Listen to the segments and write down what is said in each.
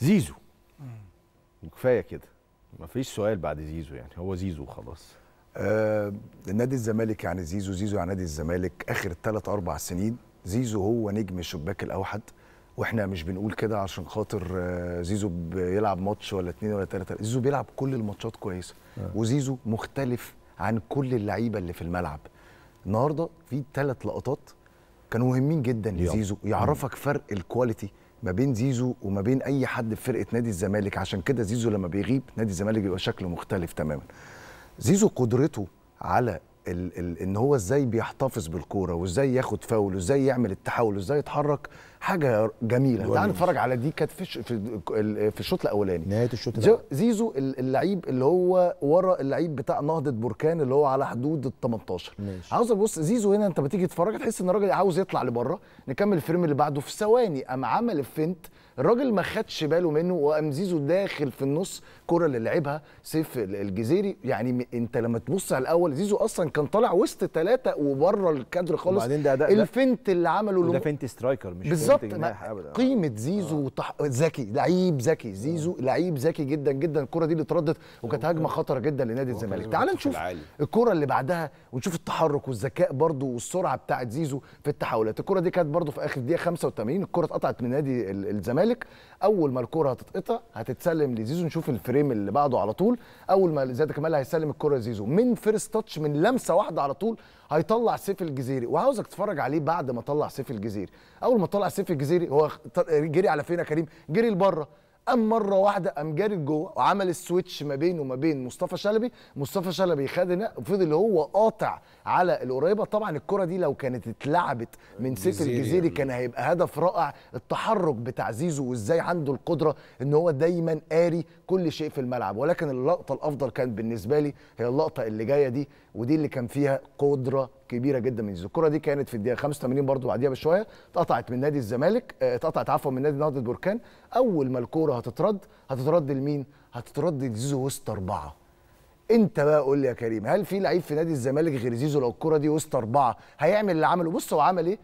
زيزو وكفايه كده مفيش سؤال بعد زيزو يعني هو زيزو خلاص آه نادي الزمالك يعني زيزو زيزو يعني نادي الزمالك اخر ثلاث اربع سنين زيزو هو نجم الشباك الاوحد واحنا مش بنقول كده عشان خاطر آه، زيزو بيلعب ماتش ولا اتنين ولا تلاته زيزو بيلعب كل الماتشات كويسه آه. وزيزو مختلف عن كل اللعيبه اللي في الملعب النهارده في ثلاث لقطات كانوا مهمين جدا لزيزو يعرفك فرق الكواليتي ما بين زيزو وما بين اي حد في فرقه نادي الزمالك عشان كده زيزو لما بيغيب نادي الزمالك بيبقى شكله مختلف تماما زيزو قدرته على ال ال ان هو ازاي بيحتفظ بالكوره وازاي ياخد فاول وازاي يعمل التحول وازاي يتحرك حاجه جميله تعال نتفرج على دي كانت في في الشوط الاولاني نهايه الشوط زيزو اللعيب اللي هو ورا اللعيب بتاع نهضه بركان اللي هو على حدود ال 18 ماشي. عاوز ابص زيزو هنا انت بتيجي تتفرج تحس ان الراجل عاوز يطلع لبره نكمل الفريم اللي بعده في ثواني قام عمل الفنت الراجل ما خدش باله منه وقام زيزو داخل في النص كرة اللي لعبها سيف الجزيري يعني انت لما تبص على الاول زيزو اصلا كان طالع وسط ثلاثه وبره الكادر خالص وبعدين ده ده الفنت اللي عمله ده, فنت سترايكر مش بالظبط قيمه زيزو آه. ذكي وتح... لعيب ذكي زيزو آه. لعيب ذكي جدا جدا الكره دي اللي اتردت وكانت آه. هجمه خطره جدا لنادي الزمالك تعال نشوف الكره اللي بعدها ونشوف التحرك والذكاء برده والسرعه بتاعه زيزو في التحولات الكره دي كانت برده في اخر دقيقه 85 الكره اتقطعت من نادي الزمالك الزمالك اول ما الكره هتتقطع هتتسلم لزيزو نشوف الفريم اللي بعده على طول اول ما زياد كمال هيسلم الكره لزيزو من فيرست تاتش من لمسه واحده على طول هيطلع سيف الجزيري وعاوزك تتفرج عليه بعد ما طلع سيف الجزيري اول ما طلع سيف الجزيري هو جري على فين يا كريم جري لبره قام مره واحده قام جاري جوه وعمل السويتش ما بينه وما بين مصطفى شلبي مصطفى شلبي خد هنا وفضل هو قاطع على القريبه طبعا الكره دي لو كانت اتلعبت من سيتي يعني. الجزيري كان هيبقى هدف رائع التحرك بتاع زيزو وازاي عنده القدره ان هو دايما قاري كل شيء في الملعب ولكن اللقطه الافضل كانت بالنسبه لي هي اللقطه اللي جايه دي ودي اللي كان فيها قدره كبيره جدا من زيزو الكره دي كانت في الدقيقه 85 برضو بعديها بشويه اتقطعت من نادي الزمالك آه، اتقطعت عفوا من نادي نهضه بركان اول ما الكوره هتترد هتترد لمين هتترد لزيزو وسط اربعه انت بقى قول لي يا كريم هل في لعيب في نادي الزمالك غير زيزو لو الكره دي وسط اربعه هيعمل اللي عمله بص هو عمل ايه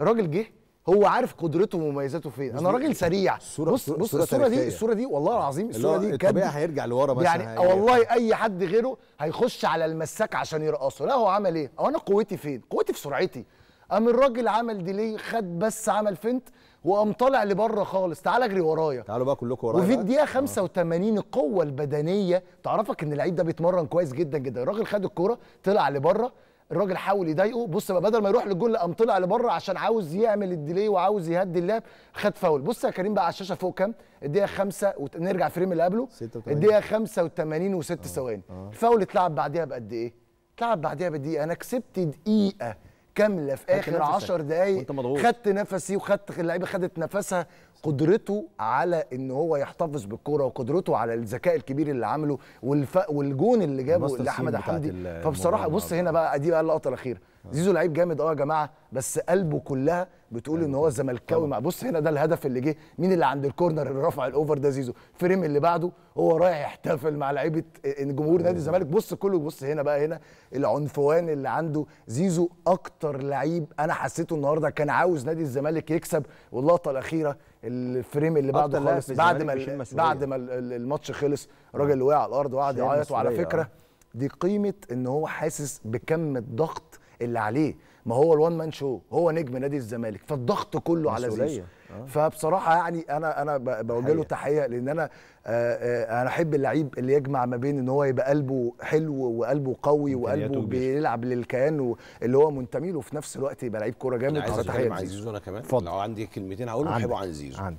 الراجل جه هو عارف قدرته ومميزاته فين انا راجل سريع الصورة بص بص الصورة, الصوره دي الصوره دي والله العظيم الصوره دي الطبيعي هيرجع لورا بس يعني والله اي حد غيره هيخش على المساك عشان يرقصه لا هو عمل ايه او انا قوتي فين قوتي في سرعتي قام الراجل عمل ديلي خد بس عمل فنت وقام طالع لبره خالص تعال اجري ورايا تعالوا بقى كلكم ورايا وفي الدقيقه 85 آه. القوه البدنيه تعرفك ان اللعيب ده بيتمرن كويس جدا جدا الراجل خد الكوره طلع لبره الراجل حاول يضايقه بص بقى بدل ما يروح للجول قام طلع لبره عشان عاوز يعمل الديلي وعاوز يهدي اللعب خد فاول بص يا كريم بقى على الشاشه فوق كام الدقيقه 5 نرجع فريم اللي قبله الدقيقه 85 و6 آه. ثواني الفاول آه. اتلعب بعديها بقد ايه؟ اتلعب بعديها بدقيقه انا كسبت دقيقه كامله في اخر 10 دقائق خدت نفسي وخدت اللعيبه خدت نفسها قدرته على ان هو يحتفظ بالكوره وقدرته على الذكاء الكبير اللي عمله والف... والجون اللي جابه لاحمد حمدي فبصراحه بص هنا بقى دي بقى اللقطه الاخيره آه. زيزو لعيب جامد اه يا جماعه بس قلبه كلها بتقول ان هو زملكاوي مع بص هنا ده الهدف اللي جه مين اللي عند الكورنر اللي رفع الاوفر ده زيزو فريم اللي بعده هو رايح يحتفل مع لعيبه آه، جمهور نادي آه. الزمالك بص كله بص هنا بقى هنا العنفوان اللي عنده زيزو اكتر لعيب انا حسيته النهارده كان عاوز نادي الزمالك يكسب واللقطه الاخيره الفريم اللي بعده خالص بعد ما إيه؟ بعد ما الماتش خلص الراجل اللي وقع على الارض وقعد يعيط وعلى فكره دي قيمه ان هو حاسس بكم الضغط اللي عليه ما هو الوان مان شو هو نجم نادي الزمالك فالضغط كله على زيزو آه. فبصراحه يعني انا انا بوجه له تحيه لان انا آه، آه، انا احب اللعيب اللي يجمع ما بين ان هو يبقى قلبه حلو وقلبه قوي وقلبه بيلعب للكيان اللي هو منتمي له وفي نفس الوقت يبقى لعيب كوره جامد عايز اتكلم عن زيزو انا كمان فضل. لو عندي كلمتين هقولهم بحبوا عن زيزو عندك.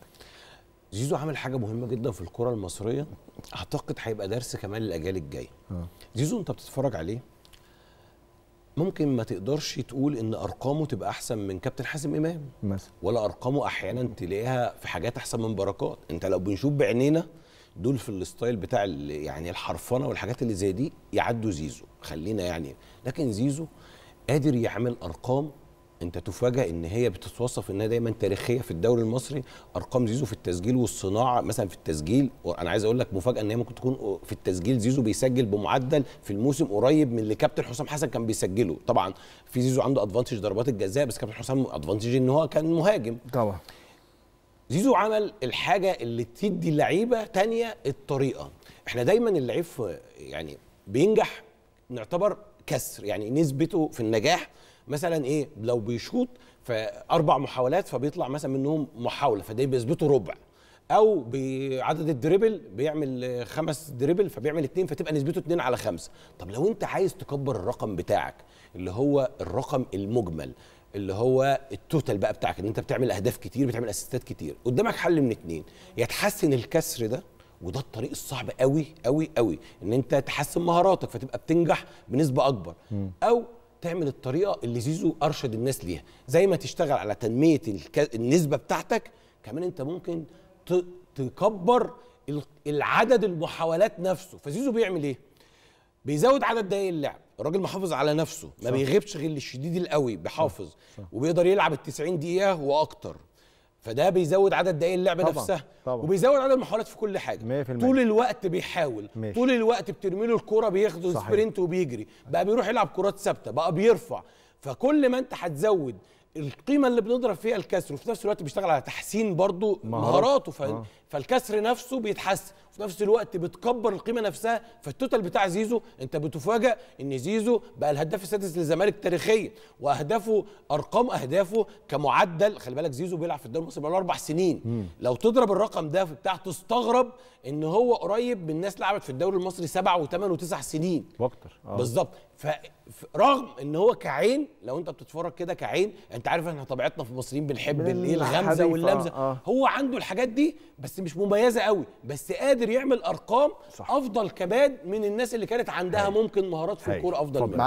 زيزو عامل حاجه مهمه جدا في الكره المصريه اعتقد هيبقى درس كمان للاجيال الجايه آه. زيزو انت بتتفرج عليه ممكن ما تقدرش تقول ان ارقامه تبقى احسن من كابتن حازم امام مثلا ولا ارقامه احيانا تلاقيها في حاجات احسن من بركات انت لو بنشوف بعينينا دول في الستايل بتاع يعني الحرفنه والحاجات اللي زي دي يعدوا زيزو خلينا يعني لكن زيزو قادر يعمل ارقام انت تفاجئ ان هي بتتوصف انها دايما تاريخيه في الدوري المصري ارقام زيزو في التسجيل والصناعه مثلا في التسجيل انا عايز اقول لك مفاجاه ان هي ممكن تكون في التسجيل زيزو بيسجل بمعدل في الموسم قريب من اللي كابتن حسام حسن كان بيسجله طبعا في زيزو عنده ادفانتج ضربات الجزاء بس كابتن حسام ادفانتج ان هو كان مهاجم طبعا زيزو عمل الحاجه اللي تدي لعيبه تانية الطريقه احنا دايما اللعيب يعني بينجح نعتبر كسر يعني نسبته في النجاح مثلا ايه لو بيشوط في اربع محاولات فبيطلع مثلا منهم محاوله فده بيثبته ربع او بعدد الدريبل بيعمل خمس دريبل فبيعمل اتنين فتبقى نسبته اتنين على خمسه طب لو انت عايز تكبر الرقم بتاعك اللي هو الرقم المجمل اللي هو التوتال بقى بتاعك ان انت بتعمل اهداف كتير بتعمل اسيستات كتير قدامك حل من اتنين يا تحسن الكسر ده وده الطريق الصعب قوي قوي قوي ان انت تحسن مهاراتك فتبقى بتنجح بنسبه اكبر م. او تعمل الطريقه اللي زيزو ارشد الناس ليها زي ما تشتغل على تنميه النسبه بتاعتك كمان انت ممكن تكبر العدد المحاولات نفسه فزيزو بيعمل ايه بيزود عدد دقايق اللعب الراجل محافظ على نفسه ما صح. بيغيبش غير الشديد القوي بيحافظ صح. صح. وبيقدر يلعب ال 90 دقيقه واكتر فده بيزود عدد دقائق اللعبه طبعًا نفسها طبعًا وبيزود عدد المحاولات في كل حاجه 100% طول الوقت بيحاول ماشي. طول الوقت بترمي له الكوره بياخد سبرنت وبيجري بقى بيروح يلعب كرات ثابته بقى بيرفع فكل ما انت هتزود القيمه اللي بنضرب فيها الكسر وفي نفس الوقت بيشتغل على تحسين برضه مهاراته ف... آه. فالكسر نفسه بيتحسن وفي نفس الوقت بتكبر القيمه نفسها فالتوتال بتاع زيزو انت بتفاجئ ان زيزو بقى الهداف السادس للزمالك تاريخيا واهدافه ارقام اهدافه كمعدل خلي بالك زيزو بيلعب في الدوري المصري بقاله اربع سنين م. لو تضرب الرقم ده بتاع تستغرب ان هو قريب من ناس لعبت في الدوري المصري سبع وثمان وتسع سنين واكتر آه. بالظبط رغم ان هو كعين لو انت بتتفرج كده كعين انت عارف احنا طبيعتنا في المصريين بنحب الايه الغمزه واللمزه آه. هو عنده الحاجات دي بس مش مميزه قوي بس قادر يعمل ارقام صح. افضل كباد من الناس اللي كانت عندها هي. ممكن مهارات في الكوره افضل منه